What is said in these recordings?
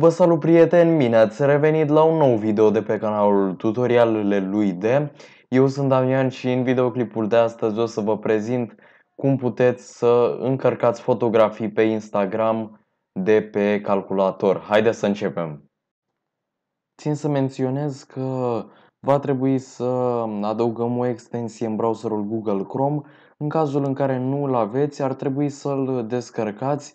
Vă salut prieteni, bine ați revenit la un nou video de pe canalul Tutorialele lui de. Eu sunt Damian și în videoclipul de astăzi o să vă prezint cum puteți să încărcați fotografii pe Instagram de pe calculator. Haideți să începem! Țin să menționez că va trebui să adăugăm o extensie în browserul Google Chrome. În cazul în care nu-l aveți, ar trebui să-l descărcați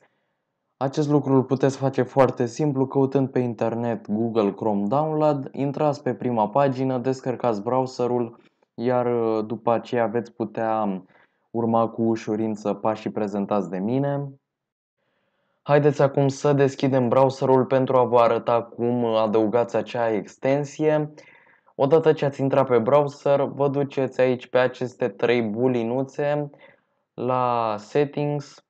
acest lucru îl puteți face foarte simplu căutând pe internet Google Chrome Download, intrați pe prima pagină, descărcați browserul, iar uh, după aceea veți putea um, urma cu ușurință pașii prezentați de mine. Haideți acum să deschidem browserul pentru a vă arăta cum adăugați acea extensie. Odată ce ați intrat pe browser, vă duceți aici pe aceste trei bulinuțe la Settings,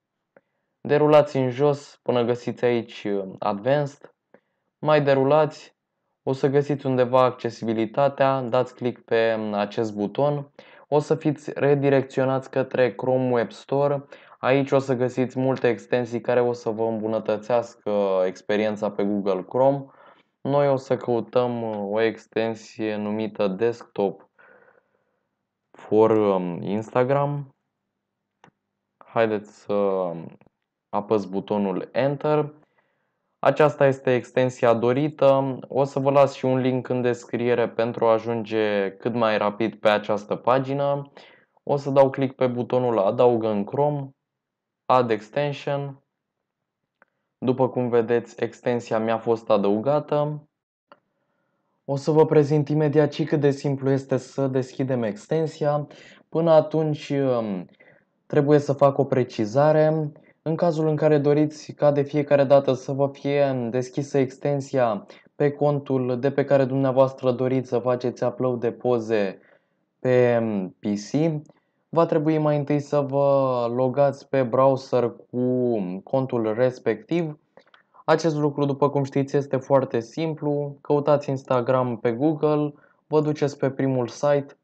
Derulați în jos până găsiți aici uh, Advanced. Mai derulați, o să găsiți undeva accesibilitatea, dați click pe um, acest buton. O să fiți redirecționați către Chrome Web Store. Aici o să găsiți multe extensii care o să vă îmbunătățească uh, experiența pe Google Chrome. Noi o să căutăm uh, o extensie numită Desktop for um, Instagram. Haideți să um, apăs butonul Enter. Aceasta este extensia dorită. O să vă las și un link în descriere pentru a ajunge cât mai rapid pe această pagină. O să dau click pe butonul Adaugă în Chrome, Add Extension. După cum vedeți, extensia mi-a fost adăugată. O să vă prezint imediat și cât de simplu este să deschidem extensia. Până atunci um, trebuie să fac o precizare. În cazul în care doriți ca de fiecare dată să vă fie deschisă extensia pe contul de pe care dumneavoastră doriți să faceți upload de poze pe mm, PC, va trebui mai întâi să vă logați pe browser cu mm, contul respectiv. Acest lucru, după cum știți, este foarte simplu. Căutați Instagram pe Google, vă duceți pe primul site,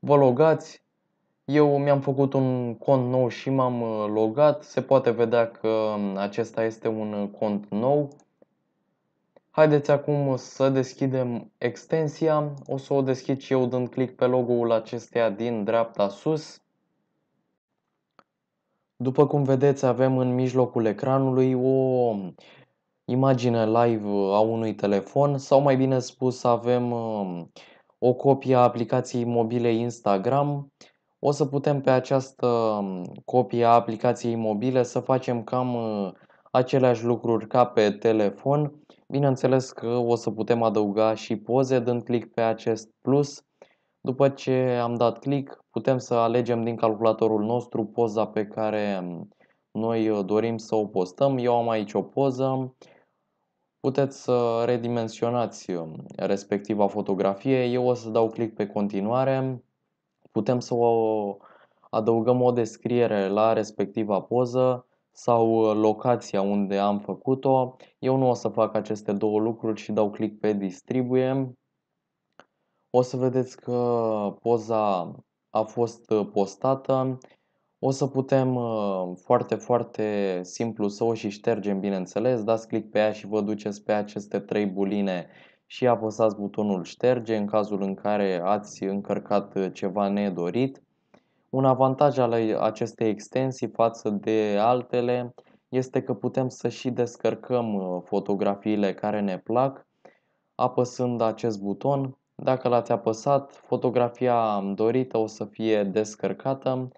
vă logați, eu mi-am făcut un cont nou și m-am uh, logat. Se poate vedea că um, acesta este un uh, cont nou. Haideți acum să deschidem extensia. O să o deschid și eu dând click pe logo-ul acesteia din dreapta sus. După cum vedeți, avem în mijlocul ecranului o um, imagine live uh, a unui telefon sau mai bine spus avem um, o copie a aplicației mobile Instagram o să putem pe această um, copie a aplicației mobile să facem cam uh, aceleași lucruri ca pe telefon. Bineînțeles că o să putem adăuga și poze dând click pe acest plus. După ce am dat click, putem să alegem din calculatorul nostru poza pe care um, noi uh, dorim să o postăm. Eu am aici o poză. Puteți să redimensionați um, respectiva fotografie. Eu o să dau click pe continuare putem să o adăugăm o descriere la respectiva poză sau locația unde am făcut-o. Eu nu o să fac aceste două lucruri și dau click pe distribuie. O să vedeți că poza a fost postată. O să putem uh, foarte, foarte simplu să o și ștergem, bineînțeles. Dați click pe ea și vă duceți pe aceste trei buline și apăsați butonul șterge în cazul în care ați încărcat uh, ceva nedorit. Un avantaj al uh, acestei extensii față de altele este că putem să și descărcăm uh, fotografiile care ne plac apăsând acest buton. Dacă l-ați apăsat, fotografia dorită o să fie descărcată.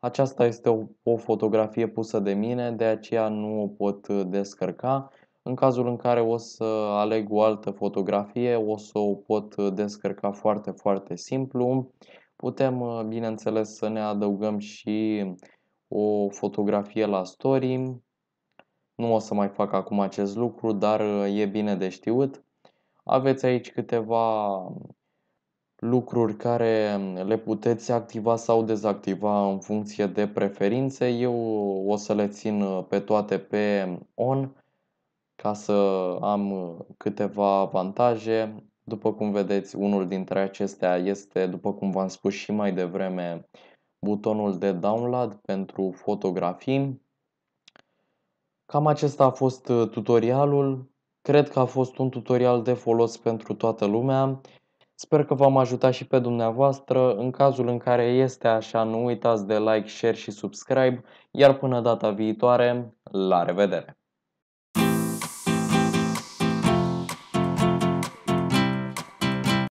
Aceasta este o, o fotografie pusă de mine, de aceea nu o pot descărca. În cazul în care o să aleg o altă fotografie, o să o pot descărca foarte, foarte simplu. Putem, bineînțeles, să ne adăugăm și o fotografie la story. Nu o să mai fac acum acest lucru, dar e bine de știut. Aveți aici câteva lucruri care le puteți activa sau dezactiva în funcție de preferințe. Eu o să le țin pe toate pe on ca să am uh, câteva avantaje. După cum vedeți, unul dintre acestea este, după cum v-am spus și mai devreme, butonul de download pentru fotografii. Cam acesta a fost uh, tutorialul. Cred că a fost un tutorial de folos pentru toată lumea. Sper că v-am ajutat și pe dumneavoastră. În cazul în care este așa, nu uitați de like, share și subscribe. Iar până data viitoare, la revedere!